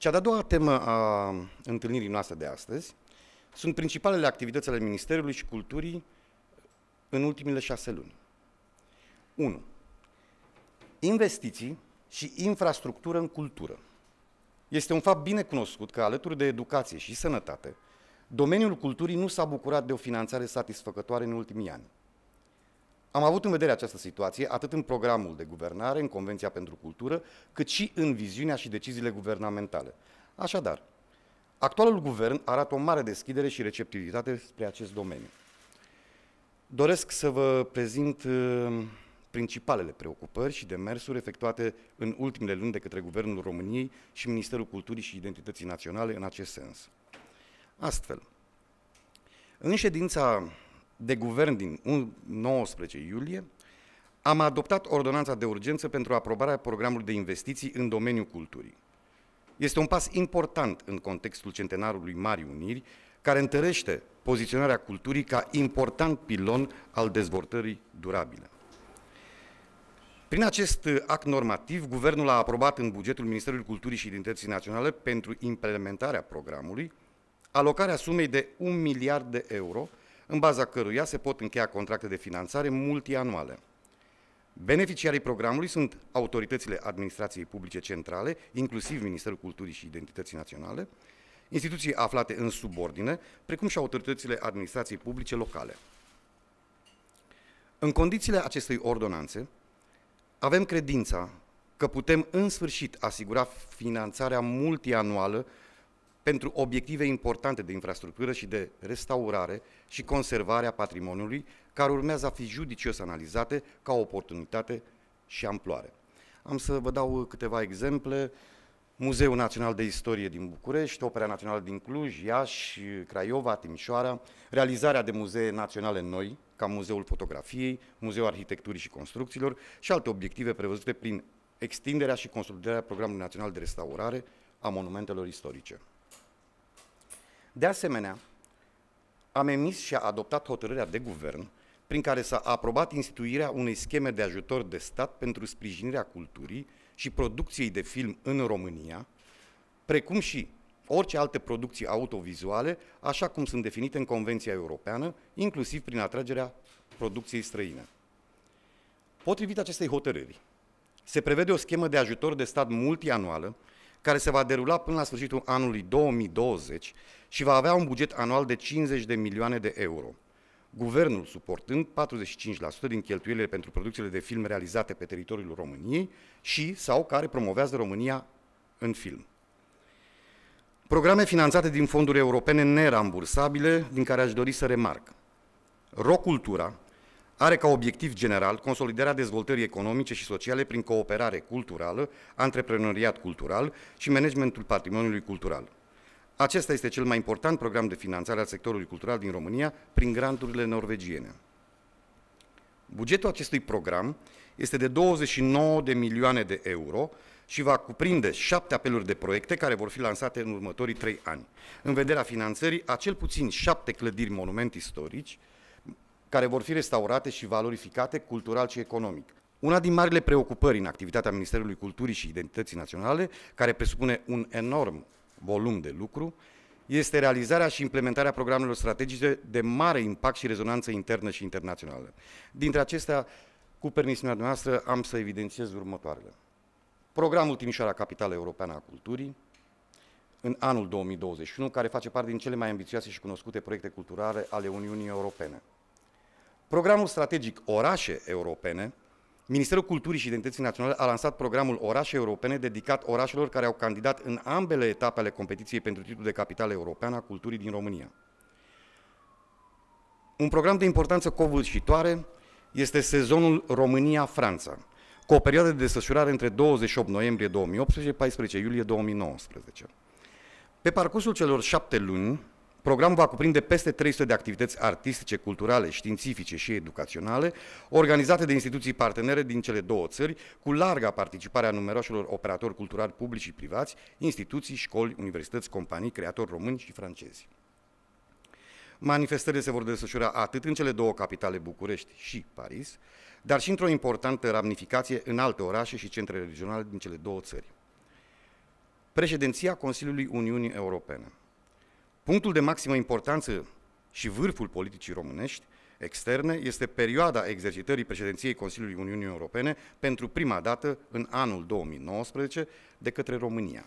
Cea de-a doua temă a întâlnirii noastre de astăzi sunt principalele activități ale Ministerului și Culturii în ultimile șase luni. 1. Investiții și infrastructură în cultură. Este un fapt bine cunoscut că, alături de educație și sănătate, domeniul culturii nu s-a bucurat de o finanțare satisfăcătoare în ultimii ani. Am avut în vedere această situație atât în programul de guvernare, în Convenția pentru Cultură, cât și în viziunea și deciziile guvernamentale. Așadar, actualul guvern arată o mare deschidere și receptivitate spre acest domeniu. Doresc să vă prezint uh, principalele preocupări și demersuri efectuate în ultimele luni de către Guvernul României și Ministerul Culturii și Identității Naționale în acest sens. Astfel, în ședința de guvern din 19 iulie, am adoptat ordonanța de urgență pentru aprobarea programului de investiții în domeniul culturii. Este un pas important în contextul centenarului Marii Uniri, care întărește poziționarea culturii ca important pilon al dezvoltării durabile. Prin acest act normativ, Guvernul a aprobat în bugetul Ministerului Culturii și Identității Naționale pentru implementarea programului alocarea sumei de 1 miliard de euro în baza căruia se pot încheia contracte de finanțare multianuale. Beneficiarii programului sunt autoritățile administrației publice centrale, inclusiv Ministerul Culturii și Identității Naționale, instituții aflate în subordine, precum și autoritățile administrației publice locale. În condițiile acestei ordonanțe, avem credința că putem în sfârșit asigura finanțarea multianuală pentru obiective importante de infrastructură și de restaurare și conservare a patrimoniului, care urmează a fi judicios analizate ca oportunitate și amploare. Am să vă dau câteva exemple. Muzeul Național de Istorie din București, Opera Națională din Cluj, Iași, Craiova, Timișoara, realizarea de muzee naționale noi, ca Muzeul Fotografiei, Muzeul Arhitecturii și Construcțiilor și alte obiective prevăzute prin extinderea și consolidarea Programului Național de Restaurare a Monumentelor Istorice. De asemenea, am emis și a adoptat hotărârea de guvern prin care s-a aprobat instituirea unei scheme de ajutor de stat pentru sprijinirea culturii și producției de film în România, precum și orice alte producții autovizuale, așa cum sunt definite în Convenția Europeană, inclusiv prin atragerea producției străine. Potrivit acestei hotărâri, se prevede o schemă de ajutor de stat multianuală care se va derula până la sfârșitul anului 2020 și va avea un buget anual de 50 de milioane de euro. Guvernul, suportând 45% din cheltuielile pentru producțiile de film realizate pe teritoriul României și sau care promovează România în film. Programe finanțate din fonduri europene nerambursabile, din care aș dori să remarc. Rocultura, are ca obiectiv general consolidarea dezvoltării economice și sociale prin cooperare culturală, antreprenoriat cultural și managementul patrimoniului cultural. Acesta este cel mai important program de finanțare al sectorului cultural din România prin granturile norvegiene. Bugetul acestui program este de 29 de milioane de euro și va cuprinde șapte apeluri de proiecte care vor fi lansate în următorii trei ani, în vederea finanțării a cel puțin șapte clădiri monument istorici, care vor fi restaurate și valorificate cultural și economic. Una din marile preocupări în activitatea Ministerului Culturii și Identității Naționale, care presupune un enorm volum de lucru, este realizarea și implementarea programelor strategice de mare impact și rezonanță internă și internațională. Dintre acestea, cu permisiunea noastră, am să evidențiez următoarele. Programul Timișoara Capitală Europeană a Culturii, în anul 2021, care face parte din cele mai ambițioase și cunoscute proiecte culturale ale Uniunii Europene. Programul strategic Orașe Europene, Ministerul Culturii și Identității Naționale a lansat programul Orașe Europene dedicat orașelor care au candidat în ambele etape ale competiției pentru titlul de capitală europeană a culturii din România. Un program de importanță covârșitoare este sezonul România-Franța, cu o perioadă de desfășurare între 28 noiembrie 2018 și 14 iulie 2019. Pe parcursul celor șapte luni, Programul va cuprinde peste 300 de activități artistice, culturale, științifice și educaționale, organizate de instituții partenere din cele două țări, cu larga participare a numeroșilor operatori culturali publici și privați, instituții, școli, universități, companii, creatori români și francezi. Manifestările se vor desfășura atât în cele două capitale, București și Paris, dar și într-o importantă ramificație în alte orașe și centre regionale din cele două țări. Președinția Consiliului Uniunii Europene – Punctul de maximă importanță și vârful politicii românești externe este perioada exercitării președinției Consiliului Uniunii Europene pentru prima dată în anul 2019 de către România.